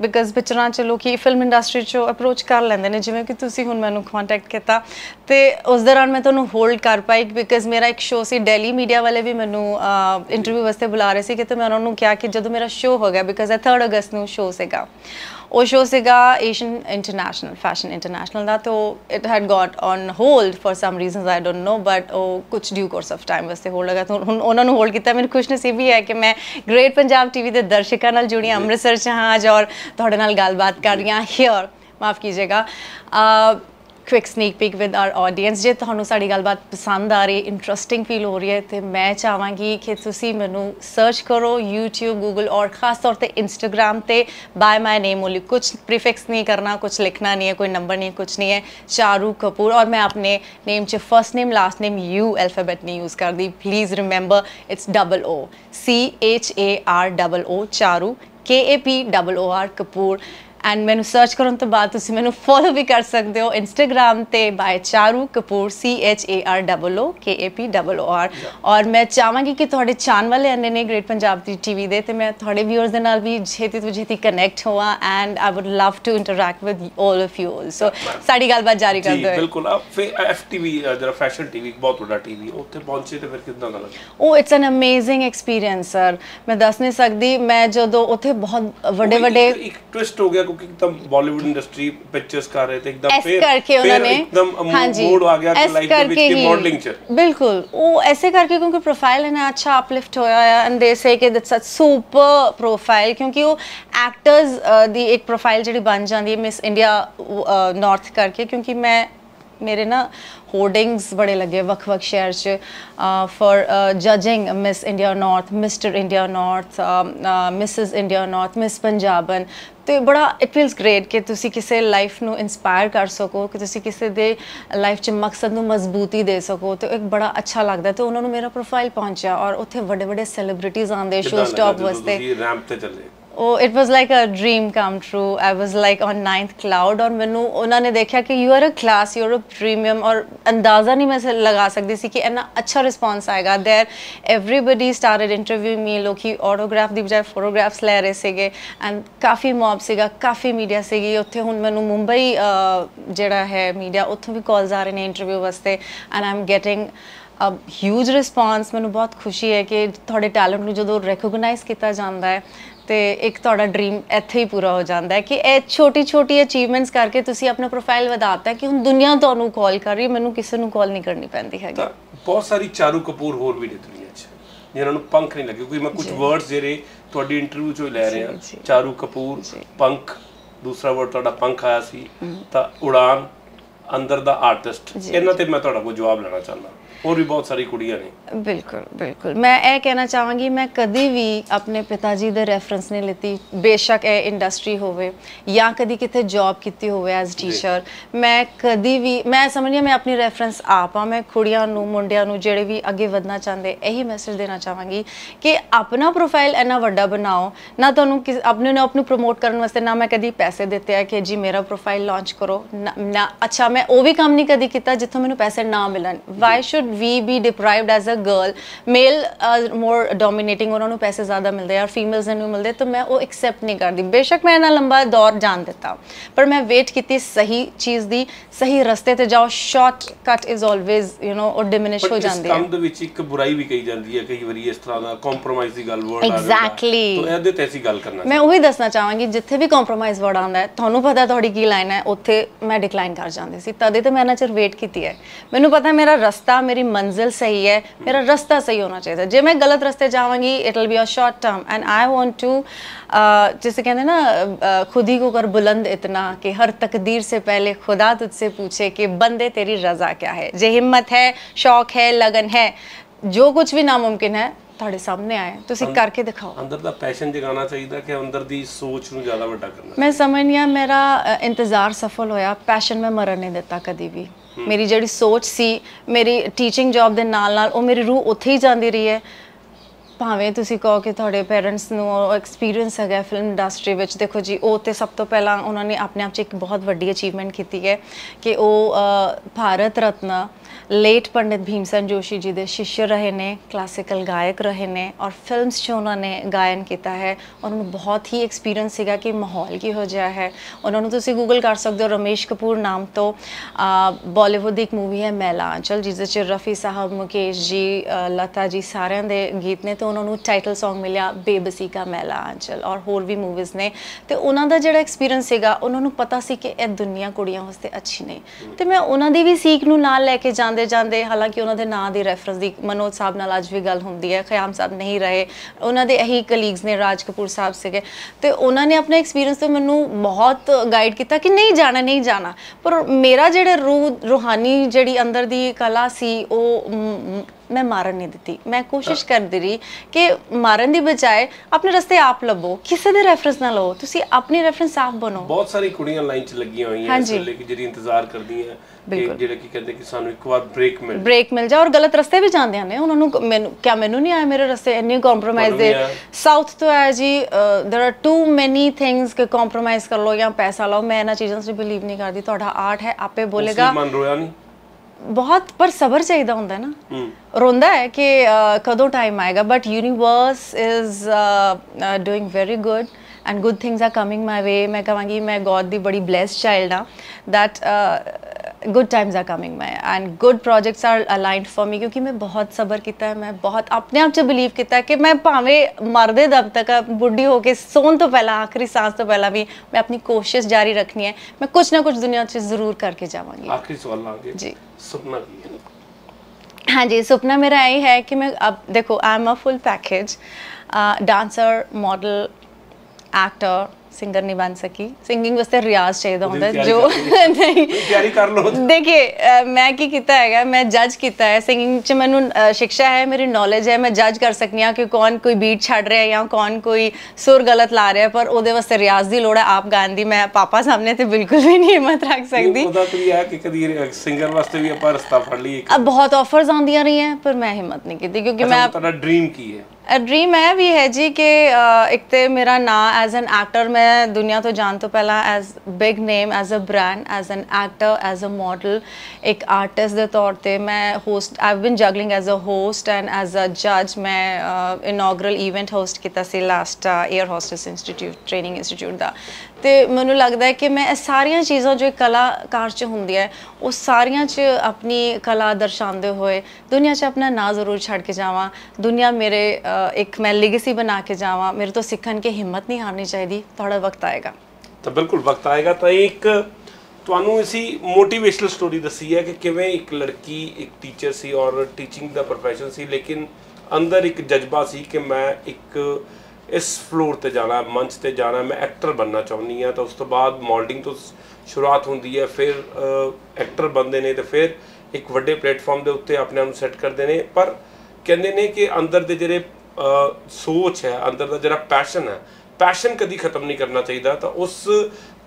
[SPEAKER 1] ਬਿਕਾਜ਼ ਵਿਚਰਾਂ ਚਲੋ ਕਿ ਫਿਲਮ ਇੰਡਸਟਰੀ ਚ ਅਪਰੋਚ ਕਰ ਲੈਂਦੇ ਨੇ ਜਿਵੇਂ ਕਿ ਤੁਸੀਂ ਹੁਣ ਮੈਨੂੰ ਕੰਟੈਕਟ ਕੀਤਾ ਤੇ ਉਸ ਦੌਰਾਨ ਮੈਂ ਤੁਹਾਨੂੰ ਹੋਲਡ ਕਰ ਪਾਈ ਬਿਕਾਜ਼ ਮੇਰਾ ਇੱਕ ਸ਼ੋਅ ਸੀ ਡੈਲੀ ਮੀਡੀਆ ਵਾਲੇ ਵੀ ਮੈਨੂੰ ਇੰਟਰਵਿਊ ਵਾਸਤੇ ਬੁਲਾ ਰਹੇ ਸੀ ਕਿ ਤੇ ਮੈਂ ਉਹਨਾਂ ਨੂੰ ਕਿਹਾ ਕਿ ਜਦੋਂ ਮੇਰਾ ਸ਼ੋਅ ਹੋ ਗਿਆ ਬਿਕਾਜ਼ ਇਹ 3 ਅਗਸਤ ਨੂੰ ਸ਼ੋਅ ਸੀਗਾ ਉਹ ਸ਼ੋ ਸੀਗਾ ਏਸ਼ੀਅਨ ਇੰਟਰਨੈਸ਼ਨਲ ਫੈਸ਼ਨ ਇੰਟਰਨੈਸ਼ਨਲ ਦਾ ਤੋ it had got on hold for some reasons I don't know but ਉਹ ਕੁਝ ਡਿਊ ਕੋਰਸ ਆਫ ਟਾਈਮ ਵਾਸਤੇ ਹੋਲਡ ਲਗਾ ਤੋ ਹੁਣ ਉਹਨਾਂ ਨੂੰ ਹੋਲਡ ਕੀਤਾ ਮੈਨੂੰ ਖੁਸ਼ਨਸੀਬੀ ਹੈ ਕਿ ਮੈਂ ਗ੍ਰੇਟ ਪੰਜਾਬ ਟੀਵੀ ਦੇ ਦਰਸ਼ਕਾਂ ਨਾਲ ਜੁੜੀ ਅੰਮ੍ਰਿਤਸਰ ਚ ਹਾਂ ਅੱਜ ਔਰ ਤੁਹਾਡੇ ਨਾਲ ਗੱਲਬਾਤ ਕਰ ਰਹੀ ਹਾਂ ਹਿਅਰ ਮਾਫ ਕੀਜੀਏਗਾ quick sneak peek with our audience ਜੇ ਤੁਹਾਨੂੰ ਸਾਡੀ ਗੱਲਬਾਤ ਪਸੰਦ ਆ ਰਹੀ ਇੰਟਰਸਟਿੰਗ ਫੀਲ ਹੋ ਰਹੀ ਹੈ ਤੇ ਮੈਂ ਚਾਹਾਂਗੀ ਕਿ ਤੁਸੀਂ ਮੈਨੂੰ ਸਰਚ ਕਰੋ YouTube Google ਔਰ ਖਾਸ ਤੌਰ ਤੇ Instagram ਤੇ ਬਾਈ ਮਾਈ ਨੇਮ ਓਨਲੀ ਕੁਝ ਪ੍ਰੀਫਿਕਸ ਨਹੀਂ ਕਰਨਾ ਕੁਝ ਲਿਖਣਾ ਨਹੀਂ ਹੈ ਕੋਈ ਨੰਬਰ ਨਹੀਂ ਕੁਝ ਨਹੀਂ ਹੈ ਚਾਰੂ ਕਪੂਰ ਔਰ ਮੈਂ ਆਪਣੇ ਨੇਮ 'ਚ first name last name U alphabet ਨਹੀਂ ਯੂਜ਼ ਕਰਦੀ please remember it's double O C H A R O O Charu K A P O O R Kapoor and ਮੈਨੂੰ ਸਰਚ ਕਰਨ ਤੋਂ ਬਾਅਦ ਤੁਸੀਂ ਮੈਨੂੰ ਫੋਲੋ ਵੀ ਕਰ ਸਕਦੇ ਹੋ ਇੰਸਟਾਗ੍ਰam ਤੇ ਬਾਈ ਚਾਰੂ Kapoor C H A R O O K A P O R ਔਰ ਮੈਂ ਚਾਹਾਂਗੀ ਕਿ ਤੁਹਾਡੇ ਚਾਨ ਵਾਲੇ ਅੰਨੇ ਨੇ ਗ੍ਰੇਟ ਪੰਜਾਬ ਦੀ ਟੀਵੀ ਦੇ ਤੇ ਮੈਂ ਤੁਹਾਡੇ ਵਿਊਅਰਸ ਦੇ ਨਾਲ ਵੀ ਛੇਤੀ ਤੋਂ ਛੇਤੀ ਕਨੈਕਟ ਹੋਆ and I would love to interact with all of you so ਸਾਡੀ ਗੱਲਬਾਤ ਜਾਰੀ ਕਰਦੇ ਦਿਓ ਬਿਲਕੁਲ
[SPEAKER 2] ਆ ਐਫ ਟੀਵੀ ਜਿਹੜਾ ਫੈਸ਼ਨ ਟੀਵੀ ਬਹੁਤ ਵੱਡਾ ਟੀਵੀ ਉੱਥੇ ਪਹੁੰਚੇ ਤੇ ਫਿਰ ਕਿੰਨਾ ਦਾ ਲੱਗਾ
[SPEAKER 1] ਉਹ it's an amazing experience sir ਮੈਂ ਦੱਸ ਨਹੀਂ ਸਕਦੀ ਮੈਂ ਜਦੋਂ ਉੱਥੇ ਬਹੁਤ ਵੱਡੇ ਵੱਡੇ ਇੱਕ
[SPEAKER 2] ਟਵਿਸਟ ਹੋ ਗਿਆ ਕਿਉਂਕਿ ਇੱਕਦਮ ਬਾਲੀਵੁੱਡ ਇੰਡਸਟਰੀ ਪਿਕਚਰਸ ਕਰ ਰਹੇ ਤੇ ਇੱਕਦਮ ਫੇਰ ਕਰਕੇ ਉਹਨਾਂ ਨੇ ਇੱਕਦਮ ਮੂਡ ਆ ਗਿਆ ਕਿ ਲਾਈਫ ਦੇ ਵਿੱਚ ਕਿ ਮਾਡਲਿੰਗ ਚ
[SPEAKER 1] ਬਿਲਕੁਲ ਉਹ ਐਸੇ ਕਰਕੇ ਕਿਉਂਕਿ ਪ੍ਰੋਫਾਈਲ ਹੈ ਨਾ ਅੱਛਾ ਅਪਲਿਫਟ ਹੋਇਆ ਹੈ ਐਂਡ ਦੇ ਸੇ ਕਿ ਦੈਟਸ ਅ ਸੁਪਰ ਪ੍ਰੋਫਾਈਲ ਕਿਉਂਕਿ ਉਹ ਐਕਟਰਸ ਦੀ ਇੱਕ ਪ੍ਰੋਫਾਈਲ ਜਿਹੜੀ ਬਣ ਜਾਂਦੀ ਹੈ ਮਿਸ ਇੰਡੀਆ ਨਾਰਥ ਕਰਕੇ ਕਿਉਂਕਿ ਮੈਂ ਮੇਰੇ ਨਾ ਹੋਰਡਿੰਗਸ ਬੜੇ ਲੱਗੇ ਵੱਖ-ਵੱਖ ਸ਼ਹਿਰ 'ਚ for judging Miss India North Mister India North Missus India North Miss Punjaban ਤੇ ਬੜਾ ਇਟ ਫੀਲਸ ਗ੍ਰੇਟ ਕਿ ਤੁਸੀਂ ਕਿਸੇ ਲਾਈਫ ਨੂੰ ਇਨਸਪਾਇਰ ਕਰ ਸਕੋ ਕਿ ਤੁਸੀਂ ਕਿਸੇ ਦੇ ਲਾਈਫ 'ਚ ਮਕਸਦ ਨੂੰ ਮਜ਼ਬੂਤੀ ਦੇ ਸਕੋ ਤੇ ਇੱਕ ਬੜਾ ਅੱਛਾ ਲੱਗਦਾ ਤੇ ਉਹਨਾਂ ਨੂੰ ਮੇਰਾ ਪ੍ਰੋਫਾਈਲ ਪਹੁੰਚਿਆ ਔਰ ਉੱਥੇ ਵੱਡੇ-ਵੱਡੇ ਸੈਲੀਬ੍ਰਿਟੀਜ਼ ਆਂਦੇ ਸ਼ੋਅ ਸਟਾਪ ਵਾਸਤੇ
[SPEAKER 2] ਰੈਂਪ ਤੇ ਚੱਲੇ
[SPEAKER 1] ਉਹ it was like a dream come true I was like on 9th cloud ਔਰ ਮੈਨੂੰ ਉਹਨਾਂ ਨੇ ਦੇਖਿਆ ਕਿ you are a class you are a premium ਔਰ ਅੰਦਾਜ਼ਾ ਨਹੀਂ ਮੈਂ ਲਗਾ ਸਕਦੀ ਸੀ ਕਿ ਇੰਨਾ ਅੱਛਾ ਰਿਸਪੌਂਸ ਆਏਗਾ there everybody started interview me ਲੋਕੀ ਆਟੋਗ੍ਰਾਫ ਦੀ ਬਜਾਏ ਫੋਟੋਗ੍ਰਾਫਸ ਲੈ ਰਹੇ ਸੀਗੇ ਐਂਡ ਕਾਫੀ ਮੌਬ ਸੀਗਾ ਕਾਫੀ ਮੀਡੀਆ ਸੀਗੀ ਉੱਥੇ ਹੁਣ ਮੈਨੂੰ ਮੁੰਬਈ ਜਿਹੜਾ ਹੈ ਮੀਡੀਆ ਉੱਥੋਂ ਵੀ ਕਾਲਸ ਆ ਰਹੇ ਨੇ ਇੰਟਰਵਿਊ ਵਾਸਤੇ and I'm getting a huge response ਮੈਨੂੰ ਬਹੁਤ ਖੁਸ਼ੀ ਹੈ ਕਿ ਤੁਹਾਡੇ ਟੈਲੈਂਟ ਨੂੰ ਜਦੋਂ ਰੈਕੋਗਨਾਈਜ਼ ਕੀਤਾ ਜਾਂਦਾ ਹੈ ਤੇ ਇੱਕ ਤੁਹਾਡਾ ਡ੍ਰੀਮ ਇੱਥੇ ਹੀ ਪੂਰਾ ਹੋ ਜਾਂਦਾ ਹੈ ਕਿ ਇਹ ਛੋਟੀ ਛੋਟੀ ਅਚੀਵਮੈਂਟਸ ਕਰਕੇ ਤੁਸੀਂ ਆਪਣਾ ਪ੍ਰੋਫਾਈਲ ਵਧਾਤਾ ਹੈ ਕਿ ਹੁਣ ਦੁਨੀਆ ਤੁਹਾਨੂੰ ਕਾਲ ਕਰ ਰਹੀ ਹੈ ਮੈਨੂੰ ਕਿਸੇ ਨੂੰ ਕਾਲ ਨਹੀਂ ਕਰਨੀ ਪੈਂਦੀ ਹੈਗੀ
[SPEAKER 2] ਬਹੁਤ ਸਾਰੀ ਚਾਰੂ ਕਪੂਰ ਹੋਰ ਵੀ ਨੇ ਦੁਨੀਆ 'ਚ ਜਿਹਨਾਂ ਨੂੰ ਪੰਖ ਨਹੀਂ ਲੱਗੇ ਕਿਉਂਕਿ ਮੈਂ ਕੁਝ ਵਰਡਸ ਜਿਹੜੇ ਤੁਹਾਡੀ ਇੰਟਰਵਿਊ 'ਚੋਂ ਲੈ ਰਿਹਾ ਚਾਰੂ ਕਪੂਰ ਪੰਖ ਦੂਸਰਾ ਵਰਡ ਤੁਹਾਡਾ ਪੰਖ ਆਇਆ ਸੀ ਤਾਂ ਉਡਾਨ ਅੰਦਰ ਦਾ ਆਰਟਿਸਟ ਇਹਨਾਂ ਤੇ ਮੈਂ ਤੁਹਾਡਾ ਕੋਈ ਜਵਾਬ ਲੈਣਾ ਚਾਹੁੰਦਾ ਹੋਰ ਵੀ ਬਹੁਤ ਸਾਰੀ ਕੁੜੀਆਂ ਨੇ
[SPEAKER 1] ਬਿਲਕੁਲ ਬਿਲਕੁਲ ਮੈਂ ਇਹ ਕਹਿਣਾ ਚਾਹਾਂਗੀ ਮੈਂ ਕਦੀ ਵੀ ਆਪਣੇ ਪਿਤਾ ਜੀ ਦੇ ਰੈਫਰੈਂਸ ਨਹੀਂ ਲਈ ਬੇਸ਼ੱਕ ਇਹ ਇੰਡਸਟਰੀ ਹੋਵੇ ਜਾਂ ਕਦੀ ਕਿਤੇ ਜੌਬ ਕੀਤੀ ਹੋਵੇ ਐਜ਼ ਟੀਚਰ ਮੈਂ ਕਦੀ ਵੀ ਮੈਂ ਸਮਝਿਆ ਮੈਂ ਆਪਣੀ ਰੈਫਰੈਂਸ ਆ ਮੈਂ ਕੁੜੀਆਂ ਨੂੰ ਮੁੰਡਿਆਂ ਨੂੰ ਜਿਹੜੇ ਵੀ ਅੱਗੇ ਵਧਣਾ ਚਾਹੁੰਦੇ ਇਹੀ ਮੈਸੇਜ ਦੇਣਾ ਚਾਹਾਂਗੀ ਕਿ ਆਪਣਾ ਪ੍ਰੋਫਾਈਲ ਇੰਨਾ ਵੱਡਾ ਬਣਾਓ ਨਾ ਤੁਹਾਨੂੰ ਆਪਣੇ ਨੂੰ ਆਪਨੂੰ ਪ੍ਰੋਮੋਟ ਕਰਨ ਵਾਸਤੇ ਨਾ ਮੈਂ ਕਦੀ ਪੈਸੇ ਦਿੱਤੇ ਆ ਕਿ ਜੀ ਮੇਰਾ ਪ੍ਰੋਫਾਈਲ ਲਾਂਚ ਕਰੋ ਨਾ ਅੱਛਾ ਮੈਂ ਉਹ ਵੀ ਕੰਮ ਨਹੀਂ ਕਦੀ ਕੀਤਾ ਜਿੱਥੋਂ ਮੈਨੂੰ ਪੈਸੇ ਨਾ ਮਿਲਣ why should we be deprived as a girl male are more ਉਹਨਾਂ ਨੂੰ ਪੈਸੇ ਜ਼ਿਆਦਾ ਮਿਲਦੇ ਆ ਫੀਮੇਲਸ ਨੂੰ ਮਿਲਦੇ ਤਾਂ ਮੈਂ ਉਹ ਐਕਸੈਪਟ ਨਹੀਂ ਕਰਦੀ ਬੇਸ਼ੱਕ ਮੈਂ ਇਹਨਾਂ ਲੰਬਾ ਦੌਰ ਜਾਣ ਦਿੱਤਾ ਪਰ ਮੈਂ ਵੇਟ ਕੀਤੀ ਸਹੀ ਚੀਜ਼ ਦੀ ਸਹੀ ਰਸਤੇ ਤੇ ਜਾਓ ਸ਼ਾਰਟ ਕੱਟ ਇਜ਼ ਆਲਵੇਜ਼ ਯੂ نو ਉਹ ਡਿਮਿਨਿਸ਼ ਹੋ ਜਾਂਦੀ ਹੈ ਕੰਮ
[SPEAKER 2] ਦੇ ਵਿੱਚ ਇੱਕ ਬੁਰਾਈ ਵੀ ਕਹੀ ਜਾਂਦੀ ਹੈ ਕਈ ਵਾਰੀ ਇਸ ਤਰ੍ਹਾਂ ਦਾ ਕੰਪਰੋਮਾਈਜ਼ ਦੀ ਗੱਲ ਵਰਡ ਆ ਹੈ ਐਗਜ਼ੈਕਟਲੀ ਤਾਂ ਇਹਦੇ ਤੇ ਅਸੀਂ ਗੱਲ ਕਰਨਾ ਮੈਂ ਉਹੀ
[SPEAKER 1] ਦੱਸਣਾ ਚਾਹਾਂਗੀ ਜਿੱਥੇ ਵੀ ਕੰਪਰੋਮਾਈਜ਼ ਵਰਡ ਆਉਂਦਾ ਹੈ ਤੁਹਾਨੂੰ ਪਤਾ ਤੁਹਾਡੀ ਕੀ ਲਾਈਨ ਹੈ ਉੱਥੇ ਮੈਂ ਡਿਕਲਾਈਨ ਕਰ ਜਾਂਦੀ ਸੀ ਤਦੇ ਤੇ ਮੈਂ ਨਾ ਚਿਰ ਵੇਟ ਕੀਤੀ ਹੈ ਮੈਨੂੰ ਪਤਾ ਮੇਰਾ ਰਸਤਾ मेरी मंजिल सही है मेरा रास्ता सही होना चाहिए था मैं गलत रास्ते जाऊँगी it will be a short term and I want to जैसे कहते हैं ना uh, खुद ही को कर बुलंद इतना कि हर तकदीर से पहले खुदा तुझसे पूछे कि बंदे तेरी रज़ा क्या है जे हिम्मत है शौक है लगन है जो कुछ भी नामुमकिन है ਤੁਹਾਡੇ ਸਾਹਮਣੇ ਆਇਆ ਤੁਸੀਂ ਕਰਕੇ ਦਿਖਾਓ
[SPEAKER 2] ਅੰਦਰ ਦਾ ਪੈਸ਼ਨ ਜਗਾਉਣਾ ਚਾਹੀਦਾ ਕਿ ਅੰਦਰ ਦੀ ਸੋਚ ਨੂੰ ਜ਼ਿਆਦਾ ਵੱਡਾ ਕਰਨਾ
[SPEAKER 1] ਮੈਂ ਸਮਝਨੀ ਮੇਰਾ ਇੰਤਜ਼ਾਰ ਸਫਲ ਹੋਇਆ ਪੈਸ਼ਨ ਮੈਂ ਮਰਨ ਨਹੀਂ ਦਿੱਤਾ ਕਦੀ ਵੀ ਮੇਰੀ ਜਿਹੜੀ ਸੋਚ ਸੀ ਮੇਰੀ ਟੀਚਿੰਗ ਜੌਬ ਦੇ ਨਾਲ ਨਾਲ ਉਹ ਮੇਰੀ ਰੂਹ ਉੱਥੇ ਹੀ ਜਾਂਦੀ ਰਹੀ ਹੈ ਭਾਵੇਂ ਤੁਸੀਂ ਕਹੋ ਕਿ ਤੁਹਾਡੇ ਪੇਰੈਂਟਸ ਨੂੰ ਐਕਸਪੀਰੀਅੰਸ ਹੈਗਾ ਫਿਲਮ ਇੰਡਸਟਰੀ ਵਿੱਚ ਦੇਖੋ ਜੀ ਉਹ ਤੇ ਸਭ ਤੋਂ ਪਹਿਲਾਂ ਉਹਨਾਂ ਨੇ ਆਪਣੇ ਆਪ 'ਚ ਇੱਕ ਬਹੁਤ ਵੱਡੀ ਅਚੀਵਮੈਂਟ ਕੀਤੀ ਹੈ ਕਿ ਉਹ ਭਾਰਤ ਰਤਨਾ ਲੇਟ ਪੰਡਿਤ ਭੀਮਸਨ ਜੋਸ਼ੀ ਜੀ ਦੇ ਸ਼ਿਸ਼ਯ ਰਹੇ ਨੇ ਕਲਾਸਿਕਲ ਗਾਇਕ ਰਹੇ ਨੇ ਔਰ ਫਿਲਮਸ 'ਚ ਉਹਨਾਂ ਨੇ ਗਾਇਨ ਕੀਤਾ ਹੈ ਉਹਨਾਂ ਨੂੰ ਬਹੁਤ ਹੀ ਐਕਸਪੀਰੀਅੰਸ ਹੈਗਾ ਕਿ ਮਾਹੌਲ ਕੀ ਹੋ ਜਿਹਾ ਹੈ ਉਹਨਾਂ ਨੂੰ ਤੁਸੀਂ ਗੂਗਲ ਕਰ ਸਕਦੇ ਹੋ ਰਮੇਸ਼ ਕਪੂਰ ਨਾਮ ਤੋਂ ਬਾਲੀਵੁੱਡ ਦੀ ਇੱਕ ਮੂਵੀ ਹੈ ਮੈਲਾਂਚਲ ਜਿਸ ਵਿੱਚ ਰਫੀ ਸਾਹਿਬ ਮੁਕੇਸ਼ ਜੀ ਲਤਾ ਜੀ ਸਾਰਿਆਂ ਦੇ ਗੀਤ ਨੇ ਤੇ ਉਹਨਾਂ ਨੂੰ ਟਾਈਟਲ Song ਮਿਲਿਆ ਬੇਬਸੀ ਮੈਲਾ ਮੈਲਾਂਚਲ ਔਰ ਹੋਰ ਵੀ ਮੂਵੀਜ਼ ਨੇ ਤੇ ਉਹਨਾਂ ਦਾ ਜਿਹੜਾ ਐਕਸਪੀਰੀਅੰਸ ਹੈਗਾ ਉਹਨਾਂ ਨੂੰ ਪਤਾ ਸੀ ਕਿ ਇਹ ਦੁਨੀਆ ਕੁੜੀਆਂ ਵਾਸਤੇ ਅੱਛੀ ਨਹੀਂ ਤੇ ਮੈਂ ਉਹਨਾਂ ਦੀ ਵੀ ਸੀਖ ਨੂੰ ਨਾਲ ਲੈ ਕੇ ਜਾਂਦੇ ਜਾਂਦੇ ਹਾਲਾਂਕਿ ਉਹਨਾਂ ਦੇ ਨਾਂ ਦੇ ਰੈਫਰੈਂਸ ਦੀ ਮਨੋਜ ਸਾਹਿਬ ਨਾਲ ਅੱਜ ਵੀ ਗੱਲ ਹੁੰਦੀ ਹੈ ਖਿਆਮ ਸਾਹਿਬ ਨਹੀਂ ਰਹੇ ਉਹਨਾਂ ਦੇ ਇਹੀ ਕਲੀਗਸ ਨੇ ਰਾਜ ਕਪੂਰ ਸਾਹਿਬ ਸੀਗੇ ਤੇ ਉਹਨਾਂ ਨੇ ਆਪਣਾ ਐਕਸਪੀਰੀਅੰਸ ਤੋਂ ਮੈਨੂੰ ਬਹੁਤ ਗਾਈਡ ਕੀਤਾ ਕਿ ਨਹੀਂ ਜਾਣਾ ਨਹੀਂ ਜਾਣਾ ਪਰ ਮੇਰਾ ਜਿਹੜਾ ਰੂਹ ਰੂਹਾਨੀ ਜਿਹੜੀ ਅੰਦਰ ਦੀ ਕਲਾ ਸੀ ਉਹ ਮੈਂ ਮਾਰਨ ਨਹੀਂ ਦਿੱਤੀ ਮੈਂ ਕੋਸ਼ਿਸ਼ ਕਰਦੀ ਰਹੀ ਕਿ ਮਾਰਨ ਦੀ ਬਜਾਏ ਆਪਣੇ ਰਸਤੇ ਆਪ ਲੱਭੋ ਕਿਸੇ ਦੇ ਰੈਫਰੈਂਸ ਨਾ ਲਓ ਤੁਸੀਂ ਆਪਣੀ ਰੈਫਰੈਂਸ ਆਪ ਬਣੋ
[SPEAKER 2] ਬਹੁਤ ਸਾਰੀ ਕੁੜੀਆਂ ਲਾਈਨ 'ਚ ਲੱਗੀਆਂ ਹੋਈਆਂ ਇਸ ਵੇਲੇ ਕਿ ਜਿਹੜੀ ਇੰਤਜ਼ਾਰ ਕਰਦੀਆਂ ਜਿਹੜੇ ਕੀ ਕਹਿੰਦੇ ਕਿ ਸਾਨੂੰ ਇੱਕ ਵਾਰ ਬ੍ਰੇਕ ਮਿਲ ਬ੍ਰੇਕ
[SPEAKER 1] ਮਿਲ ਜਾ ਔਰ ਗਲਤ ਰਸਤੇ ਵੀ ਜਾਂਦੇ ਨੇ ਉਹਨਾਂ ਨੂੰ ਮੈਨੂੰ ਕਿਆ ਮੈਨੂੰ ਨਹੀਂ ਆਇਆ ਮੇਰੇ ਰਸਤੇ ਇੰਨੇ ਕੰਪਰੋਮਾਈਜ਼ ਦੇ ਸਾਊਥ ਤੋਂ ਆਇਆ ਜੀ there are too many things ਕਿ ਕੰਪਰੋਮਾਈਜ਼ ਕਰ ਲੋ ਜਾਂ ਪੈਸਾ ਲਾਓ ਮੈਂ ਇਹਨਾਂ ਚੀਜ਼ਾਂ 'ਚ ਬਿਲੀਵ ਨਹੀਂ ਕਰਦੀ ਤੁਹਾਡਾ ਆਰਟ ਹੈ ਆਪੇ ਬੋਲੇਗਾ ਮਨ ਰੋਇਆ ਨਹੀਂ ਬਹੁਤ ਪਰ ਸਬਰ ਚਾਹੀਦਾ ਹੁੰਦਾ ਨਾ ਰੋਂਦਾ ਹੈ ਕਿ ਕਦੋਂ ਟਾਈਮ ਆਏਗਾ but universe is doing very good and good things are coming my way ਮੈਂ ਕਹਾਂਗੀ ਮੈਂ ਗੋਡ ਦੀ ਬੜੀ ਬlesed ਚਾਈਲਡ ਆ that good times are coming मैं and good projects are aligned for me क्योंकि मैं बहुत सबर किया है मैं बहुत अपने आप से बिलीव किया कि मैं भावें मरदे दब तक बुढ़ी होकर सोन तो पहला आखिरी सांस तो पहला भी मैं अपनी कोशिश जारी रखनी है मैं कुछ ना कुछ दुनिया से जरूर करके
[SPEAKER 2] जावगी जी सपना
[SPEAKER 1] हाँ जी सपना मेरा यही है कि मैं अब देखो I am a full package dancer model actor singer ਨਹੀਂ ਬਣ ਸਕੀ ਸਿੰਗਿੰਗ ਵਾਸਤੇ ਰਿਆਜ਼ ਚਾਹੀਦਾ ਹੁੰਦਾ ਜੋ ਨਹੀਂ
[SPEAKER 2] ਤਿਆਰੀ ਕਰ ਲੋ
[SPEAKER 1] ਦੇਖिए ਮੈਂ ਕੀ ਕੀਤਾ ਹੈਗਾ ਮੈਂ ਜੱਜ ਕੀਤਾ ਹੈ ਸਿੰਗਿੰਗ ਚ ਮੈਨੂੰ ਸਿੱਖਿਆ ਹੈ ਮੇਰੀ ਨੌਲੇਜ ਹੈ ਮੈਂ ਜੱਜ ਕਰ ਸਕਨੀ ਆ ਕਿ ਕੌਣ ਕੋਈ ਬੀਟ ਛੱਡ ਰਿਹਾ ਜਾਂ ਕੌਣ ਕੋਈ ਸੁਰ ਗਲਤ ਲਾ ਰਿਹਾ ਪਰ ਉਹਦੇ ਵਾਸਤੇ ਰਿਆਜ਼ ਦੀ ਲੋੜ ਹੈ ਆਪ ਗਾਣ ਦੀ ਮੈਂ ਪਾਪਾ ਸਾਹਮਣੇ ਤੇ ਬਿਲਕੁਲ ਵੀ ਨਹੀਂ ਹਿੰਮਤ ਰੱਖ ਸਕਦੀ
[SPEAKER 2] ਉਹਦਾ ਤੁਸੀਂ ਆ ਕਿ ਕਦੀ ਸਿੰਗਰ ਵਾਸਤੇ ਵੀ ਆਪਾਂ ਰਸਤਾ ਫੜ ਲਈ ਇੱਕ
[SPEAKER 1] ਬਹੁਤ ਆਫਰਸ ਆਉਂਦੀਆਂ ਰਹੀਆਂ ਪਰ ਮੈਂ ਹਿੰਮਤ ਨਹੀਂ ਕੀਤੀ ਕਿਉਂਕਿ ਮੈਂ ਤੁਹਾਡਾ ਡ੍ਰੀਮ ਕੀ ਹੈ ਡ੍ਰੀਮ ਹੈ ਵੀ ਹੈ ਜੀ ਕਿ ਇੱਕ ਤੇ ਮੇਰਾ ਨਾਮ ਐਜ਼ ਐਨ ਐਕਟਰ ਮੈਂ ਦੁਨੀਆ ਤੋਂ ਜਾਣ ਤੋਂ ਪਹਿਲਾਂ as big name as a brand as an actor as a model ਇੱਕ ਆਰਟਿਸਟ ਦੇ ਤੌਰ ਤੇ ਮੈਂ host I've been juggling as a host and as a ਜੱਜ ਮੈਂ ਇਨੋਗਰਲ ਇਵੈਂਟ ਹੋਸਟ ਕੀਤਾ ਸੀ last air hostess institute training institute ਦਾ ਤੇ ਮੈਨੂੰ ਲੱਗਦਾ ਹੈ ਕਿ ਮੈਂ ਇਹ ਸਾਰੀਆਂ ਚੀਜ਼ਾਂ ਜੋ ਕਲਾਕਾਰ 'ਚ ਹੁੰਦੀ ਹੈ ਉਹ ਸਾਰੀਆਂ 'ਚ ਆਪਣੀ ਕਲਾ ਦਰਸਾਉਂਦੇ ਹੋਏ ਦੁਨੀਆ 'ਚ ਆਪਣਾ ਨਾਂ ਜ਼ਰੂਰ ਛੱਡ ਕੇ ਜਾਵਾਂ ਦੁਨੀਆ ਮੇਰੇ ਇੱਕ ਮੈਂ ਲੈਗੇਸੀ ਬਣਾ ਕੇ ਜਾਵਾਂ ਮੇਰੇ ਤੋਂ ਸਿੱਖਣ ਕੇ ਹਿੰਮਤ ਨਹੀਂ ਹਾਰਨੀ ਚਾਹੀਦੀ ਤੁਹਾਡਾ ਵਕਤ ਆਏਗਾ
[SPEAKER 2] ਤਾਂ ਬਿਲਕੁਲ ਵਕਤ ਆਏਗਾ ਤਾਂ ਇੱਕ ਤੁਹਾਨੂੰ ਇਸੀ ਮੋਟੀਵੇਸ਼ਨਲ ਸਟੋਰੀ ਦੱਸੀ ਹੈ ਕਿ ਕਿਵੇਂ ਇੱਕ ਲੜਕੀ ਇੱਕ ਟੀਚਰ ਸੀ ਔਰ ਟੀਚਿੰਗ ਦਾ ਪ੍ਰੋਫੈਸ਼ਨ ਸੀ ਲੇਕਿਨ ਅੰਦਰ ਇੱਕ ਜਜ਼ਬਾ ਸੀ ਕਿ ਮੈਂ ਇੱਕ ਇਸ ਫਲੋਰ ਤੇ ਜਾਣਾ ਮੰਚ ਤੇ ਜਾਣਾ ਮੈਂ ਐਕਟਰ ਬੰਨਣਾ ਚਾਹੁੰਦੀ ਆ ਤਾਂ ਉਸ ਤੋਂ ਬਾਅਦ ਮੋਲਡਿੰਗ ਤੋਂ ਸ਼ੁਰੂਆਤ ਹੁੰਦੀ ਹੈ ਫਿਰ ਐਕਟਰ ਬੰਦੇ ਨੇ ਤੇ ਫਿਰ ਇੱਕ ਵੱਡੇ ਪਲੇਟਫਾਰਮ ਦੇ ਉੱਤੇ ਆਪਣੇ ਆਪ ਨੂੰ ਸੈੱਟ ਕਰਦੇ ਨੇ ਪਰ ਕਹਿੰਦੇ ਨੇ ਕਿ ਅੰਦਰ ਦੇ ਜਿਹੜੇ ਸੋਚ ਹੈ ਅੰਦਰ ਦਾ ਜਿਹੜਾ ਪੈਸ਼ਨ ਹੈ ਪੈਸ਼ਨ ਕਦੀ ਖਤਮ ਨਹੀਂ ਕਰਨਾ ਚਾਹੀਦਾ ਤਾਂ ਉਸ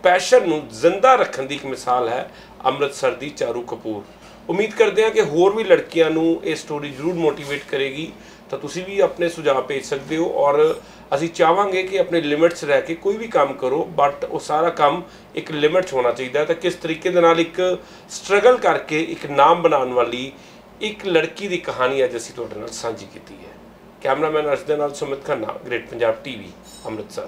[SPEAKER 2] ਪੈਸ਼ਨ ਨੂੰ ਜ਼ਿੰਦਾ ਰੱਖਣ ਦੀ ਇੱਕ ਮਿਸਾਲ ਹੈ ਅੰਮ੍ਰਿਤਸਰ ਦੀ ਚਾਰੂ ਕਪੂਰ ਉਮੀਦ ਕਰਦੇ ਹਾਂ ਕਿ ਹੋਰ ਵੀ ਲੜਕੀਆਂ ਨੂੰ ਇਹ ਸਟੋਰੀ ਜ਼ਰੂਰ ਮੋਟੀਵੇਟ ਕਰੇਗੀ ਤਾਂ ਤੁਸੀਂ ਵੀ ਆਪਣੇ ਸੁਝਾਅ ਭੇਜ ਸਕਦੇ ਹੋ ਔਰ ਅਸੀਂ ਚਾਹਾਂਗੇ ਕਿ ਆਪਣੇ ਲਿਮਿਟਸ ਰਹਿ ਕੇ ਕੋਈ ਵੀ ਕੰਮ ਕਰੋ ਬਟ ਉਹ ਸਾਰਾ ਕੰਮ ਇੱਕ ਲਿਮਿਟਸ ਹੋਣਾ ਚਾਹੀਦਾ ਤਾਂ ਕਿਸ ਤਰੀਕੇ ਦੇ ਨਾਲ ਇੱਕ ਸਟਰਗਲ ਕਰਕੇ ਇੱਕ ਨਾਮ ਬਣਾਉਣ ਵਾਲੀ ਇੱਕ ਲੜਕੀ ਦੀ ਕਹਾਣੀ ਅੱਜ ਅਸੀਂ ਤੁਹਾਡੇ ਨਾਲ ਸਾਂਝੀ ਕੀਤੀ ਹੈ ਕੈਮਰਾਮੈਨ ਅਰਸ਼ ਦੇ ਨਾਲ ਸੁਮਿਤ ਖੰਨਾ ਗ੍ਰੇਟ ਪੰਜਾਬ ਟੀਵੀ ਅੰਮ੍ਰਿਤਸਰ